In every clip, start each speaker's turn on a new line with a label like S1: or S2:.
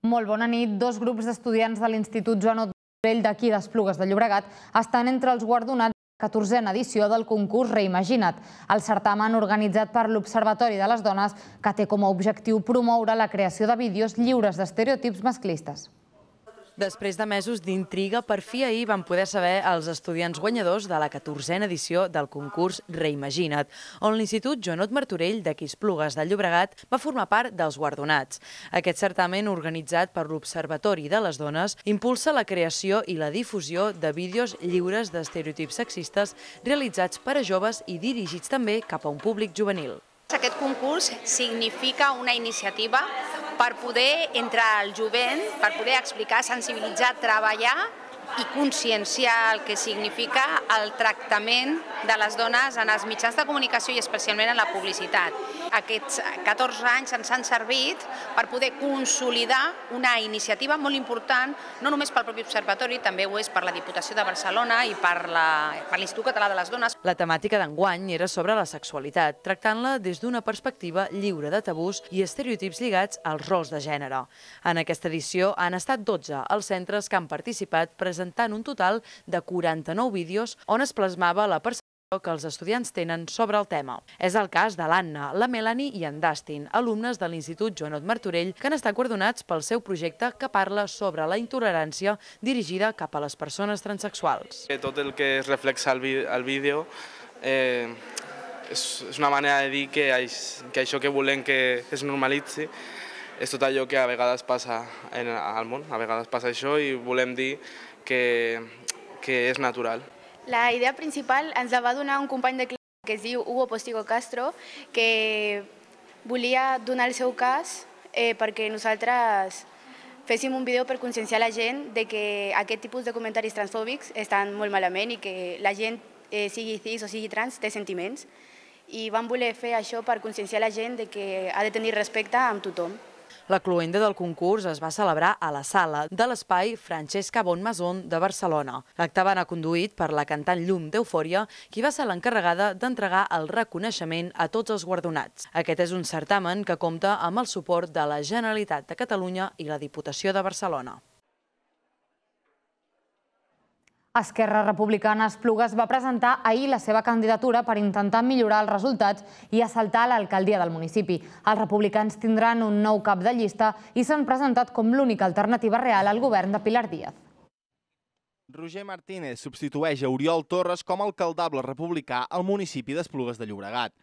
S1: Molt bona nit. Dos grups d'estudiants de l'Institut Joan el d'aquí d'Esplugues de Llobregat estan entre els guardonats de la 14a edició del concurs Reimagina't, el certamen organitzat per l'Observatori de les Dones que té com a objectiu promoure la creació de vídeos lliures d'estereotips masclistes.
S2: Després de mesos d'intriga, per fi ahir van poder saber els estudiants guanyadors de la 14a edició del concurs Reimagina't, on l'Institut Joanot Martorell de Quisplugues del Llobregat va formar part dels guardonats. Aquest certamen, organitzat per l'Observatori de les Dones, impulsa la creació i la difusió de vídeos lliures d'estereotips sexistes realitzats per a joves i dirigits també cap a un públic juvenil.
S1: Aquest concurs significa una iniciativa per poder entrar al jovent, per poder explicar, sensibilitzar, treballar i conscienciar el que significa el tractament de les dones en els mitjans de comunicació i especialment en la publicitat aquests 14 anys
S2: ens han servit per poder consolidar una iniciativa molt important,
S1: no només pel propi observatori, també ho és per la Diputació de Barcelona i per l'Institut Català de les Dones.
S2: La temàtica d'enguany era sobre la sexualitat, tractant-la des d'una perspectiva lliure de tabús i estereotips lligats als rols de gènere. En aquesta edició han estat 12 els centres que han participat presentant un total de 49 vídeos on es plasmava la percepció que els estudiants tenen sobre el tema. És el cas de l'Anna, la Melanie i en Dustin, alumnes de l'Institut Joanot Martorell, que han estat coordonats pel seu projecte que parla sobre la intolerància dirigida cap a les persones transexuals.
S3: Tot el que es reflexa al vídeo eh, és, és una manera de dir que, que això que volem que es normalitzi és tot allò que a vegades passa en, al món, a vegades passa això i volem dir que, que és natural.
S4: La idea principal ens la va donar un company de clínica que es diu Hugo Postigo Castro, que volia donar
S1: el seu cas eh, perquè nosaltres féssim un vídeo per conscienciar la gent de que aquest tipus de comentaris transfòbics estan molt malament i que la gent, eh, sigui cis o sigui trans, té sentiments. I vam voler fer això per conscienciar la gent de que ha de tenir
S4: respecte amb tothom.
S2: La cluenda del concurs es va celebrar a la sala de l'espai Francesca Bonmason de Barcelona. L'acte va anar conduït per la cantant Llum d'Eufòria, qui va ser l'encarregada d'entregar el reconeixement a tots els guardonats. Aquest és un certamen que compta amb el suport de la Generalitat de Catalunya i la Diputació de Barcelona.
S1: Esquerra Republicana Esplugues va presentar ahir la seva candidatura per intentar millorar els resultats i assaltar l'alcaldia del municipi. Els republicans tindran un nou cap de llista i s'han presentat com l'única alternativa real al govern de Pilar Díaz.
S3: Roger Martínez substitueix a Oriol Torres com a alcaldable republicà al municipi d'Esplugues de Llobregat.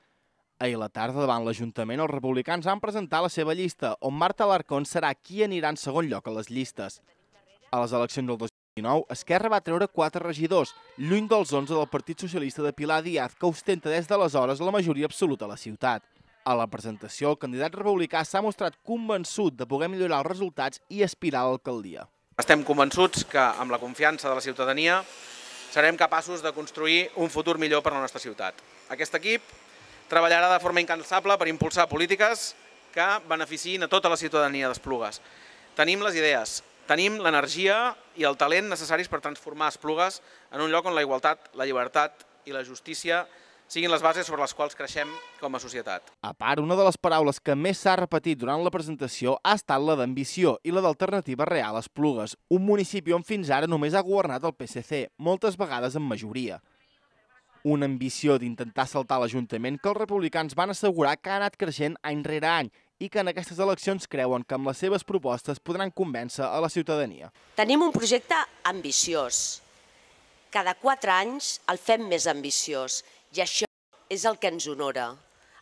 S3: Ahir la tarda, davant l'Ajuntament, els republicans han presentat la seva llista, on Marta Larcón serà qui anirà en segon lloc a les llistes. A les eleccions del 2020, 2019, Esquerra va treure quatre regidors, lluny dels 11 del Partit Socialista de Pilar Díaz, que ostenta des d'aleshores la majoria absoluta a la ciutat. A la presentació, el candidat republicà s'ha mostrat convençut de poder millorar els resultats i aspirar a l'alcaldia.
S5: Estem convençuts que, amb la confiança de la ciutadania, serem capaços de construir un futur millor per a la nostra ciutat. Aquest equip treballarà de forma incansable per impulsar polítiques que beneficiïn a tota la ciutadania d'Esplugues. Tenim les idees, tenim l'energia i el talent necessaris per transformar Esplugues en un lloc on la igualtat, la llibertat i la justícia siguin les bases sobre les quals creixem com a societat.
S3: A part, una de les paraules que més s'ha repetit durant la presentació ha estat la d'ambició i la d'alternativa real a Esplugues, un municipi on fins ara només ha governat el PSC, moltes vegades en majoria. Una ambició d'intentar saltar l'Ajuntament que els republicans van assegurar que ha anat creixent any rere any i que en aquestes eleccions creuen que amb les seves propostes podran convèncer a la ciutadania.
S2: Tenim un projecte ambiciós. Cada quatre anys el fem més ambiciós i això és el que ens honora,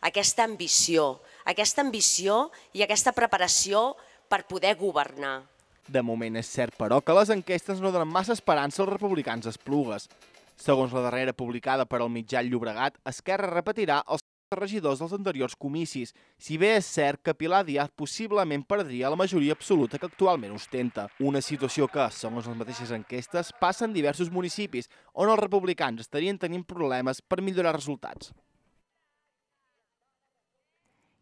S2: aquesta ambició, aquesta ambició i aquesta preparació per poder governar.
S3: De moment és cert, però, que les enquestes no donen massa esperança als republicans esplugues. Segons la darrera publicada per al mitjà Llobregat, Esquerra repetirà els de regidors dels anteriors comicis, si bé és cert que Pilar Díaz possiblement perdria la majoria absoluta que actualment ostenta. Una situació que, segons les mateixes enquestes, passa en diversos municipis, on els republicans estarien tenint problemes per millorar resultats.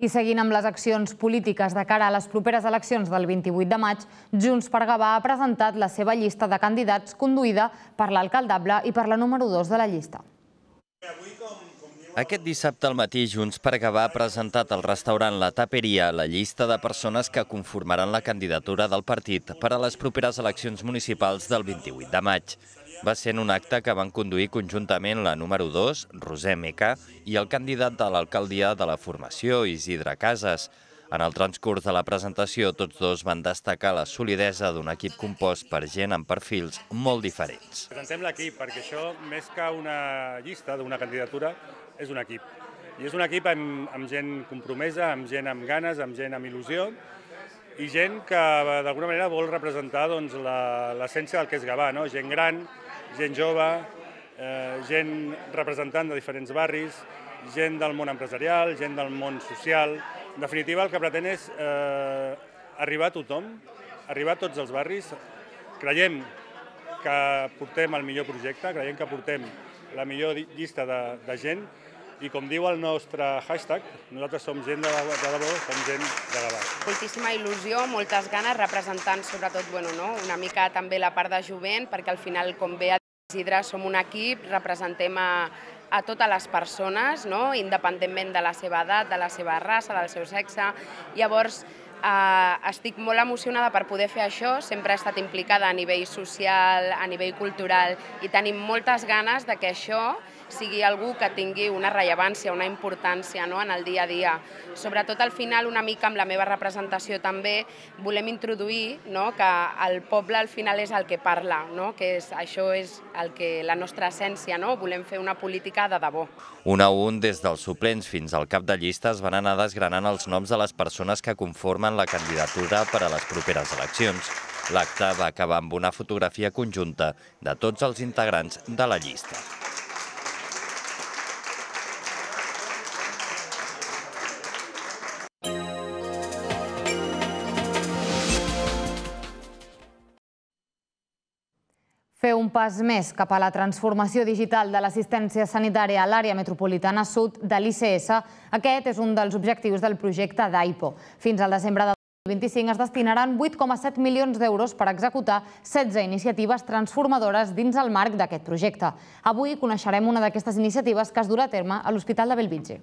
S1: I seguint amb les accions polítiques de cara a les properes eleccions del 28 de maig, Junts per Gavà ha presentat la seva llista de candidats conduïda per l'alcaldable i per la número 2 de la llista. Avui
S5: aquest dissabte al matí, Junts per Gavà ha presentat al restaurant La Taperia la llista de persones que conformaran la candidatura del partit per a les properes eleccions municipals del 28 de maig. Va ser en un acte que van conduir conjuntament la número 2, Roser Meca, i el candidat de l'alcaldia de la formació, Isidre Casas, en el transcurs de la presentació, tots dos van destacar la solidesa d'un equip compost per gent amb perfils molt diferents.
S6: Presentem l'equip perquè això, més que una llista d'una candidatura, és un equip. I és un equip amb, amb gent compromesa, amb gent amb ganes, amb gent amb il·lusió, i gent que d'alguna manera vol representar doncs, l'essència del que és Gavà, no? gent gran, gent jove, eh, gent representant de diferents barris, gent del món empresarial, gent del món social, en definitiva, el que pretén és eh, arribar a tothom, arribar a tots els barris. Creiem que portem el millor projecte, creiem que portem la millor llista de, de gent i com diu el nostre hashtag, nosaltres som gent de, de debò, som gent de Gavà.
S1: Moltíssima il·lusió, moltes ganes, representant sobretot bueno, no? una mica també la part de jovent, perquè al final, com ve a Isidre, som un equip, representem a, a totes les persones, no? independentment de la seva edat, de la seva raça, del seu sexe. Llavors, eh, estic molt emocionada per poder fer això, sempre he estat implicada a nivell social, a nivell cultural, i tenim moltes ganes de que això sigui algú que tingui una rellevància, una importància no? en el dia a dia. Sobretot al final, una mica amb la meva representació també, volem introduir no? que el poble al final és el que parla, no? que és, això és el que la nostra essència, no? volem fer una política de debò.
S5: Un a un, des dels suplents fins al cap de llista, es van anar desgranant els noms de les persones que conformen la candidatura per a les properes eleccions. L'acte va acabar amb una fotografia conjunta de tots els integrants de la llista.
S1: pas més cap a la transformació digital de l'assistència sanitària a l'àrea metropolitana sud de l'ICS. Aquest és un dels objectius del projecte d'AIPO. Fins al desembre del 2025 es destinaran 8,7 milions d'euros per executar 16 iniciatives transformadores dins el marc d'aquest projecte. Avui coneixerem una d'aquestes iniciatives que es durà a terme a l'Hospital de Belvitge.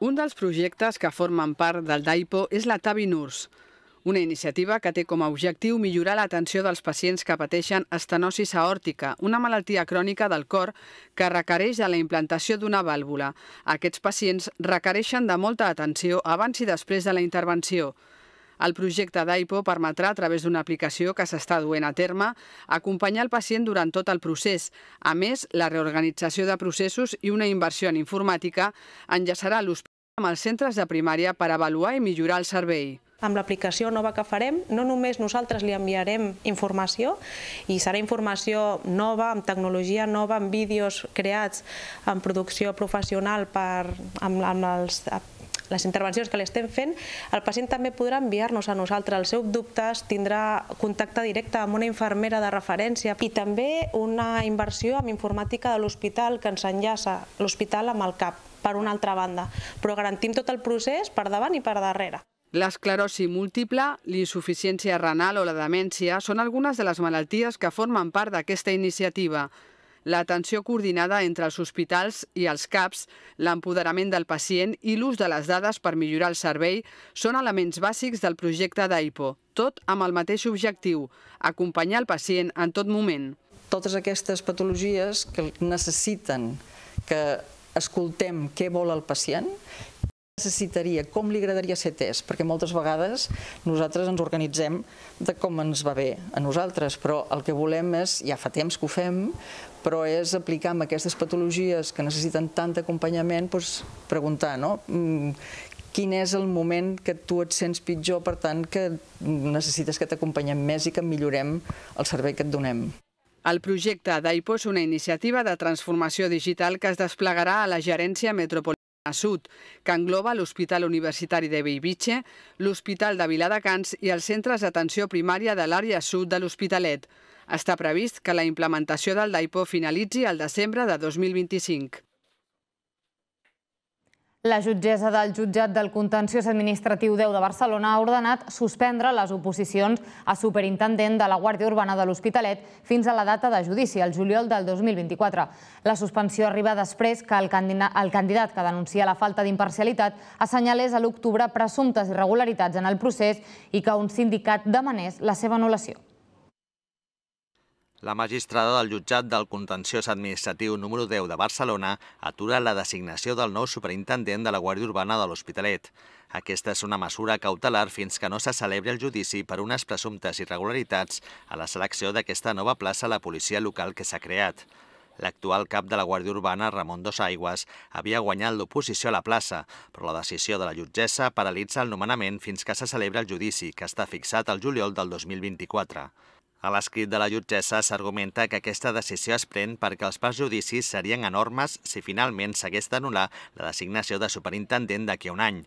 S4: Un dels projectes que formen part del DAIPO és la Tavi Nurs, una iniciativa que té com a objectiu millorar l'atenció dels pacients que pateixen estenosis aòrtica, una malaltia crònica del cor que requereix la implantació d'una vàlvula. Aquests pacients requereixen de molta atenció abans i després de la intervenció. El projecte d'AIPO permetrà, a través d'una aplicació que s'està duent a terme, acompanyar el pacient durant tot el procés. A més, la reorganització de processos i una inversió en informàtica enllaçarà l'hospital amb els centres de primària per avaluar i millorar el servei amb l'aplicació nova que farem, no només nosaltres li enviarem
S2: informació, i serà informació nova, amb tecnologia nova, amb vídeos creats en producció professional per, amb, amb els les intervencions que li estem fent, el pacient també podrà enviar-nos a nosaltres els seus dubtes, tindrà contacte directe amb una infermera de referència i també una inversió en informàtica de l'hospital que ens enllaça l'hospital amb el CAP, per una altra banda, però garantim tot el procés per davant i per darrere.
S4: L'esclerosi múltiple, l'insuficiència renal o la demència són algunes de les malalties que formen part d'aquesta iniciativa. L'atenció coordinada entre els hospitals i els CAPs, l'empoderament del pacient i l'ús de les dades per millorar el servei són elements bàsics del projecte d'AIPO, tot amb el mateix objectiu, acompanyar el pacient en tot moment. Totes aquestes patologies que necessiten
S2: que escoltem què vol el pacient necessitaria, com li agradaria ser test, perquè moltes vegades nosaltres ens organitzem de com ens va bé a nosaltres, però el que volem és, ja fa temps que ho fem, però és aplicar amb aquestes patologies que necessiten tant d'acompanyament, doncs preguntar, no? Mm, quin és el moment que tu et sents pitjor, per tant, que necessites que t'acompanyem més i que millorem el servei que et donem.
S4: El projecte d'AIPO és una iniciativa de transformació digital que es desplegarà a la gerència metropolitana a Sud, que engloba l'Hospital Universitari de Bellvitge, l'Hospital de Viladecans i els centres d'atenció primària de l'àrea sud de l'Hospitalet. Està previst que la implementació del DAIPO finalitzi al desembre de 2025.
S1: La jutgessa del jutjat del contenciós administratiu 10 de Barcelona ha ordenat suspendre les oposicions a superintendent de la Guàrdia Urbana de l'Hospitalet fins a la data de judici, el juliol del 2024. La suspensió arriba després que el candidat que denuncia la falta d'imparcialitat assenyalés a l'octubre presumptes irregularitats en el procés i que un sindicat demanés la seva anul·lació.
S5: La magistrada del jutjat del contenciós administratiu número 10 de Barcelona atura la designació del nou superintendent de la Guàrdia Urbana de l'Hospitalet. Aquesta és una mesura cautelar fins que no se celebri el judici per unes presumptes irregularitats a la selecció d'aquesta nova plaça a la policia local que s'ha creat. L'actual cap de la Guàrdia Urbana, Ramon Dos Aigües, havia guanyat l'oposició a la plaça, però la decisió de la jutgessa paralitza el nomenament fins que se celebra el judici, que està fixat al juliol del 2024. A l'escrit de la jutgessa s'argumenta que aquesta decisió es pren perquè els perjudicis serien enormes si finalment s'hagués d'anul·lar la designació de superintendent d'aquí a un any.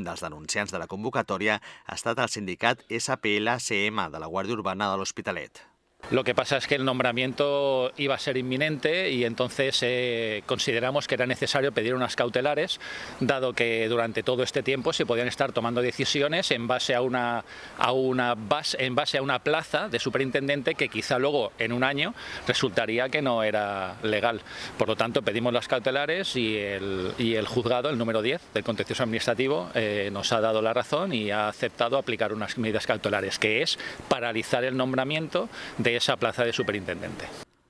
S5: Un dels denunciants de la convocatòria ha estat el sindicat SPLCM de la Guàrdia Urbana de l'Hospitalet.
S7: Lo que pasa es que el nombramiento iba a ser inminente y entonces eh, consideramos que era necesario pedir unas cautelares, dado que durante todo este tiempo se podían estar tomando decisiones en base a una, a una en base a una plaza de superintendente que quizá luego en un año resultaría que no era legal. Por lo tanto, pedimos las cautelares y el, juzgado, el número 10 del contencioso administrativo, eh, nos ha dado la razón y ha aceptado aplicar unas medidas cautelares, que es paralizar el nombramiento de a plaça de superintendente.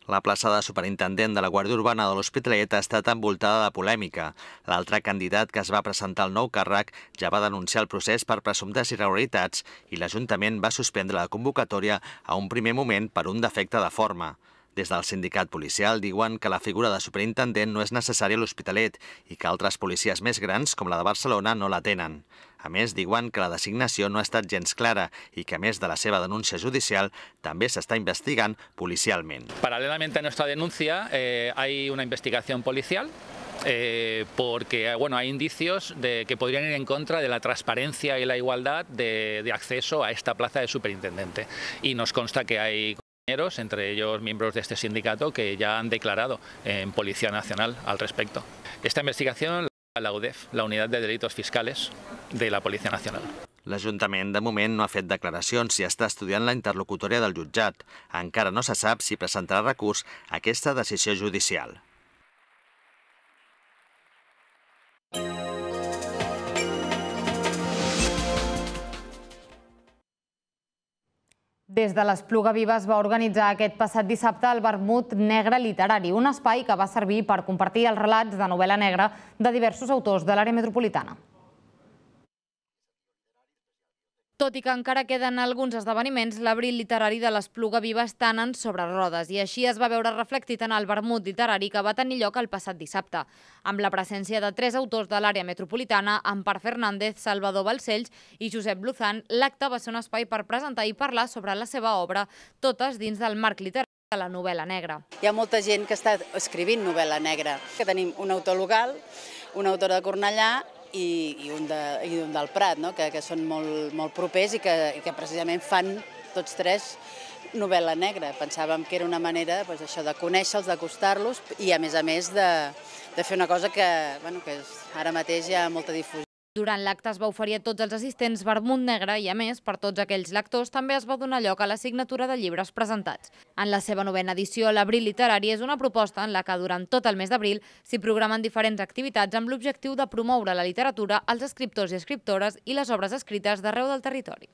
S5: La plaça de superintendent de la Guàrdia Urbana de l'Hospitalet ha estat envoltada de polèmica. L'altre candidat que es va presentar al nou càrrec ja va denunciar el procés per presumptes irregularitats i l'Ajuntament va suspendre la convocatòria a un primer moment per un defecte de forma. Des del sindicat policial diuen que la figura de superintendent no és necessària a l'Hospitalet i que altres policies més grans, com la de Barcelona, no la tenen. A més, diuen que la designació no ha estat gens clara i que, a més de la seva denúncia judicial, també s'està investigant policialment.
S7: Paral·lelament a nostra denúncia, eh, hay una investigación policial Eh, porque bueno, hay indicios de que podrían ir en contra de la transparencia y la igualdad de, de acceso a esta plaza de superintendente. Y nos consta que hay entre ellos miembros de este sindicato, que ya han declarado en Policía Nacional al respecto. Esta investigación la UDEF, la Unidad de Delitos Fiscales de la
S5: Policia Nacional. L'Ajuntament, de moment, no ha fet declaracions i està estudiant la interlocutòria del jutjat. Encara no se sap si presentarà recurs a aquesta decisió judicial.
S1: Des de l'Espluga Viva es va organitzar aquest passat dissabte el Vermut Negre Literari, un espai que va servir per compartir els relats de novel·la negra de diversos autors de l'àrea metropolitana. Tot i que encara queden alguns esdeveniments, l'abril literari de l'Espluga Viva estan en sobre rodes i així es va veure reflectit en el vermut literari que va tenir lloc el passat dissabte, amb la presència de tres autors de l'àrea metropolitana, Ampar Fernández, Salvador Balcells i Josep Luzán, l'acte va ser un espai per presentar i parlar sobre la seva obra, totes dins del marc literari de la novel·la negra.
S2: Hi ha molta gent que està escrivint novel·la negra, que tenim un autor local, una autora de Cornellà i, i, un, de, i un del Prat, no? que, que són molt, molt propers i que, i que precisament fan tots tres novel·la negra. Pensàvem que era una manera doncs, això de conèixer-los, d'acostar-los i, a més a més, de, de fer una cosa que, bueno, que és, ara mateix hi ha molta difusió. Durant l'acte es va oferir
S1: a tots els assistents vermut negre i, a més, per tots aquells lectors també es va donar lloc a la signatura de llibres presentats. En la seva novena edició, l'Abril Literari és una proposta en la que durant tot el mes d'abril s'hi programen diferents activitats amb l'objectiu de promoure la literatura als escriptors i escriptores i les obres escrites d'arreu del territori.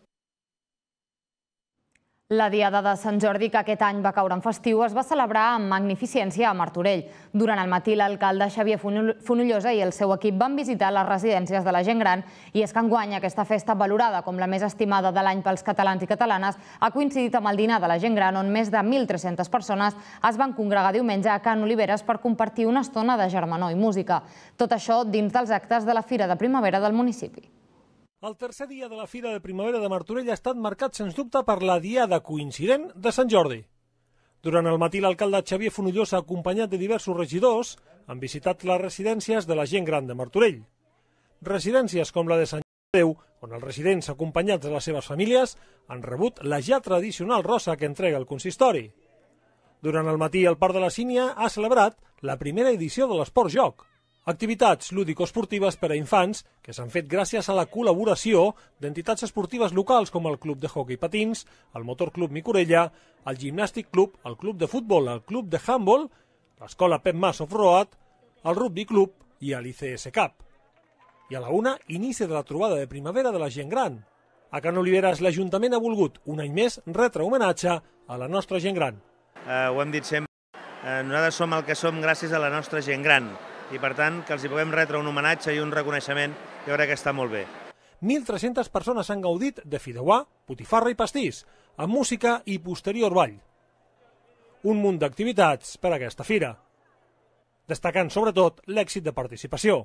S1: La Diada de Sant Jordi, que aquest any va caure en festiu, es va celebrar amb magnificència a Martorell. Durant el matí, l'alcalde Xavier Fonollosa i el seu equip van visitar les residències de la gent gran i és que enguany aquesta festa, valorada com la més estimada de l'any pels catalans i catalanes, ha coincidit amb el dinar de la gent gran, on més de 1.300 persones es van congregar diumenge a Can Oliveres per compartir una estona de germanor i música. Tot això dins dels actes de la Fira de Primavera del municipi.
S6: El tercer dia de la Fira de Primavera de Martorell ha estat marcat, sens dubte, per la diada coincident de Sant Jordi. Durant el matí, l'alcalde Xavier Fonollosa, acompanyat de diversos regidors, han visitat les residències de la gent gran de Martorell. Residències com la de Sant Déu, on els residents, acompanyats de les seves famílies, han rebut la ja tradicional rosa que entrega el consistori. Durant el matí, el Parc de la Sínia ha celebrat la primera edició de l'Esport Joc, Activitats lúdico-esportives per a infants que s'han fet gràcies a la col·laboració d'entitats esportives locals com el Club de Hockey Patins, el Motor Club Micorella, el Gimnàstic Club, el Club de Futbol, el Club de Handball, l'Escola Pep Mas of road el Rugby Club i l'ICS Cup. I a la una, inici de la trobada de primavera de la gent gran. A Can Oliveres l'Ajuntament ha volgut un any més retre homenatge a la nostra gent gran. Eh, ho hem dit sempre, eh, nosaltres som el que som gràcies a la nostra gent gran i per tant que els hi puguem retre un homenatge i un reconeixement jo crec que està molt bé. 1.300 persones han gaudit de fideuà, botifarra i pastís, amb música i posterior ball. Un munt d'activitats per a aquesta fira, destacant sobretot l'èxit de participació.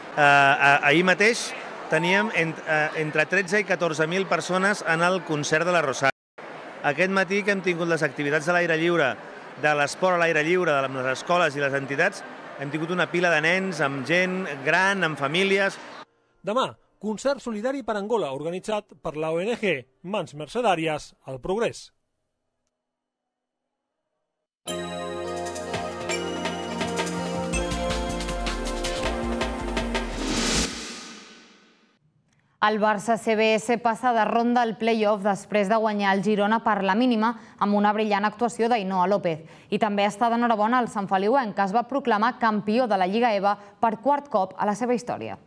S6: Eh, eh ahir mateix teníem ent, eh, entre 13 i 14.000 persones en el concert de la Rosada. Aquest matí que hem tingut les activitats de l'aire lliure, de l'esport a l'aire lliure, de les escoles i les entitats, hem tingut una pila de nens, amb gent gran, amb famílies. Demà, concert solidari per Angola, organitzat per la ONG Mans Mercedàries al Progrés.
S1: El Barça CBS passa de ronda al play-off després de guanyar el Girona per la mínima amb una brillant actuació d'Ainoa López. I també està d'enhorabona el Sant Feliu en què es va proclamar campió de la Lliga EVA per quart cop a la seva història.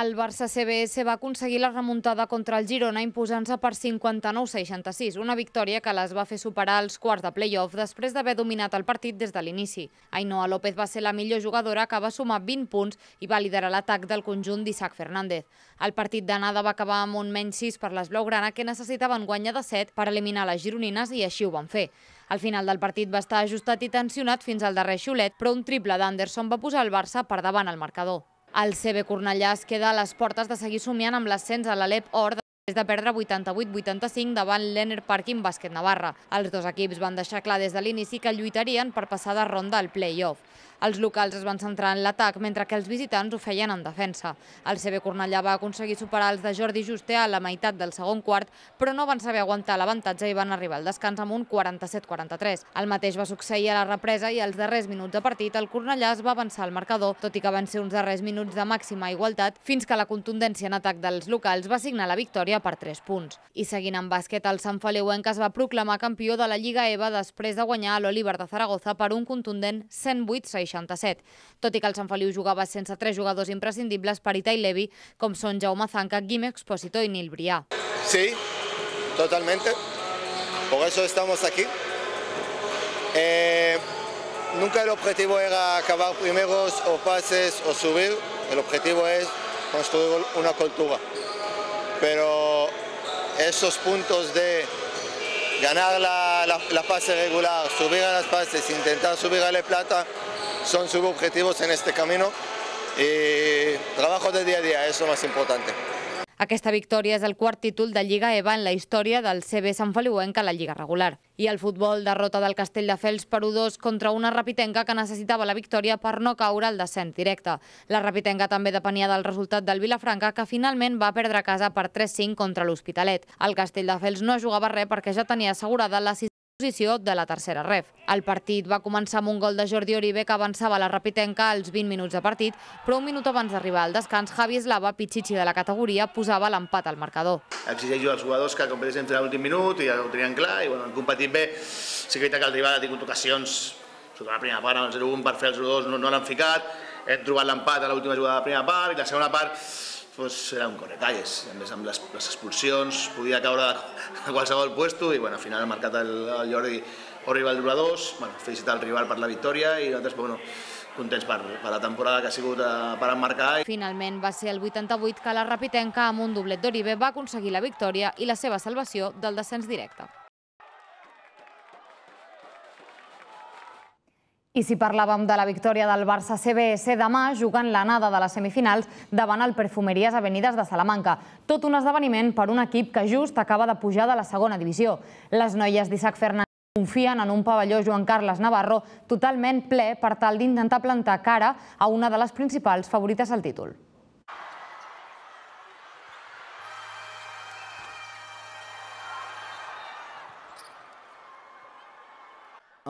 S1: El Barça CBS va aconseguir la remuntada contra el Girona imposant-se per 59-66, una victòria que les va fer superar els quarts de play-off després d'haver dominat el partit des de l'inici. Ainhoa López va ser la millor jugadora que va sumar 20 punts i va liderar l'atac del conjunt d'Isaac Fernández. El partit d'anada va acabar amb un menys 6 per les Blaugrana que necessitaven guanyar de 7 per eliminar les gironines i així ho van fer. Al final del partit va estar ajustat i tensionat fins al darrer xulet, però un triple d'Anderson va posar el Barça per davant al marcador. El CB Cornellà es queda a les portes de seguir somiant amb l'ascens a l'Alep Or després de perdre 88-85 davant l'Ener Parking Bàsquet Navarra. Els dos equips van deixar clar des de l'inici que lluitarien per passar de ronda al play-off. Els locals es van centrar en l'atac, mentre que els visitants ho feien en defensa. El CB Cornellà va aconseguir superar els de Jordi Juste a la meitat del segon quart, però no van saber aguantar l'avantatge i van arribar al descans amb un 47-43. El mateix va succeir a la represa i als darrers minuts de partit el Cornellà es va avançar al marcador, tot i que van ser uns darrers minuts de màxima igualtat fins que la contundència en atac dels locals va signar la victòria per 3 punts. I seguint amb bàsquet, el Sant que es va proclamar campió de la Lliga EVA després de guanyar a l'Oliver de Zaragoza per un contundent 108-60 67. Tot i que el Sant Feliu jugava sense tres jugadors imprescindibles ...Parita y i Levi, com són Jaume Zanca, Guim Expósito i Nil Brià.
S3: Sí, totalmente.
S7: Por eso estamos aquí. Eh, nunca el objetivo era acabar primeros o pases o subir. El objetivo es construir una cultura. Pero esos puntos de ganar la, la, fase regular, subir a las pases... intentar subir a la plata, son subobjetivos en este camino y trabajo de día a día, es lo más importante.
S1: Aquesta victòria és el quart títol de Lliga EVA en la història del CB Sant Feliuenc a la Lliga regular. I el futbol derrota del Castelldefels per 1-2 contra una Rapitenca que necessitava la victòria per no caure al descens directe. La Rapitenca també depenia del resultat del Vilafranca, que finalment va perdre casa per 3-5 contra l'Hospitalet. El Castelldefels no jugava res perquè ja tenia assegurada la posició de la tercera ref. El partit va començar amb un gol de Jordi Oribe que avançava la Rapitenca als 20 minuts de partit, però un minut abans d'arribar al descans, Javi Eslava, pitxitxi de la categoria, posava l'empat al marcador.
S3: Exigeixo als jugadors que competeixin fins a l'últim minut i ja ho tenien clar, i bueno, han competit bé. Sí que el rival ha tingut ocasions, sota la primera part, amb el 0-1 per fer els 2 no, no l'han ficat, hem trobat l'empat a l'última jugada de la primera part i la segona part doncs, un corretalles. A més, amb les, les expulsions, podia caure a qualsevol puesto i bueno, al final ha marcat el, el Jordi o rival a dos. Bueno, felicitar el rival per la victòria i nosaltres, bueno, contents per, per la temporada que ha sigut eh, per emmarcar.
S1: Finalment va ser el 88 que la Rapitenca amb un doblet d'Oribe va aconseguir la victòria i la seva salvació del descens directe. I si parlàvem de la victòria del Barça CBS, demà juguen l'anada de les semifinals davant el Perfumeries Avenides de Salamanca. Tot un esdeveniment per un equip que just acaba de pujar de la segona divisió. Les noies d'Isaac Fernández confien en un pavelló Joan Carles Navarro totalment ple per tal d'intentar plantar cara a una de les principals favorites al títol.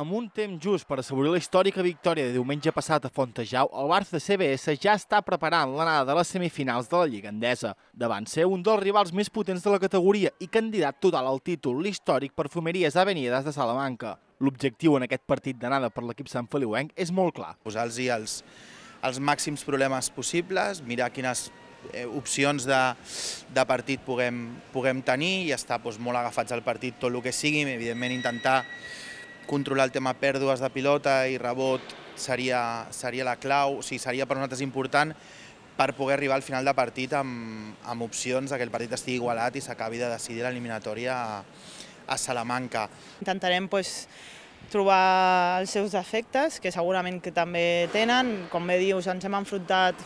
S3: amb un temps just per assegurir la històrica victòria de diumenge passat a Fontejau, el Barça de CBS ja està preparant l'anada de les semifinals de la Lliga Endesa, davant ser un dels rivals més potents de la categoria i candidat total al títol, l'històric Perfumeries Avenides de Salamanca. L'objectiu en aquest partit d'anada per l'equip Sant Feliuenc és molt clar. Posar-los els, els màxims problemes possibles, mirar quines eh, opcions de, de partit puguem, puguem tenir i estar doncs, molt agafats al partit tot el que sigui, evidentment intentar controlar el tema pèrdues de pilota i rebot seria, seria la clau, o sigui, seria per nosaltres important per poder arribar al final de partit amb, amb opcions que el partit estigui igualat i s'acabi de decidir l'eliminatòria a, a Salamanca.
S1: Intentarem pues, trobar els seus defectes, que segurament que també tenen. Com bé dius, ens hem enfrontat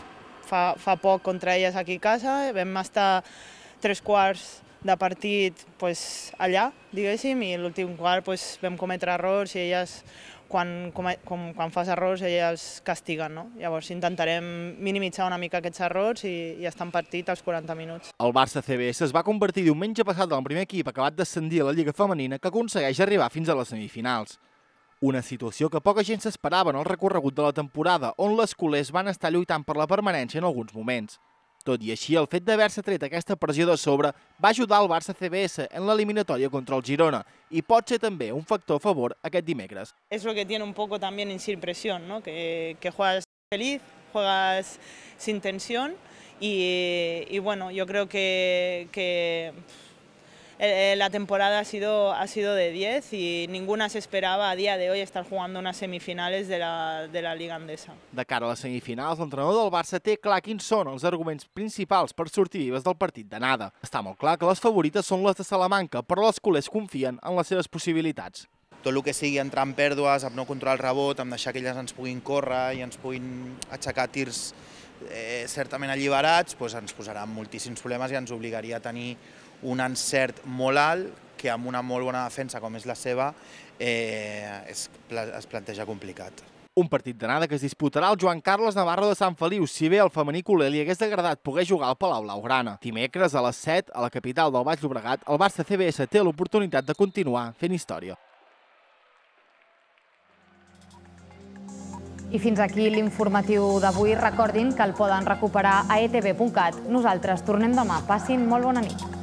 S1: fa, fa poc contra elles aquí a casa, vam estar tres quarts de partit pues, allà, diguéssim, i l'últim quart pues, vam cometre errors i elles, quan, com, com, quan fas errors, elles castiguen. No? Llavors intentarem minimitzar una mica aquests errors i, i estar en partit als
S2: 40 minuts.
S3: El Barça CBS es va convertir diumenge passat en el primer equip acabat d'ascendir a la Lliga Femenina que aconsegueix arribar fins a les semifinals. Una situació que poca gent s'esperava en el recorregut de la temporada, on les culers van estar lluitant per la permanència en alguns moments. Tot i així, el fet d'haver-se tret aquesta pressió de sobre va ajudar el Barça CBS en l'eliminatòria contra el Girona i pot ser també un factor a favor aquest dimecres.
S1: És el que tiene un poco también insir pressió, ¿no? que, que juegas feliz, juegas sin tensión y, y bueno, yo creo que, que Eh, eh, la temporada ha sido, ha sido de 10 y ninguna se esperaba a día de hoy estar jugando unas semifinales de la, de la Liga Endesa.
S3: De cara a les semifinals, l'entrenador del Barça té clar quins són els arguments principals per sortir vives del partit d'anada. Està molt clar que les favorites són les de Salamanca, però les culers confien en les seves possibilitats tot el que sigui entrar en pèrdues, amb no controlar el rebot, amb deixar que elles ens puguin córrer i ens puguin aixecar tirs eh, certament alliberats, doncs ens posarà moltíssims problemes i ens obligaria a tenir un encert molt alt que amb una molt bona defensa com és la seva eh, es, es planteja complicat. Un partit d'anada que es disputarà el Joan Carles Navarro de Sant Feliu, si bé al femení culer li hagués agradat poder jugar al Palau Blaugrana. Dimecres a les 7, a la capital del Baix Llobregat, el Barça CBS té l'oportunitat de continuar fent història.
S1: I fins aquí l'informatiu d'avui. Recordin que el poden recuperar a etb.cat. Nosaltres tornem demà. Passin molt bona nit.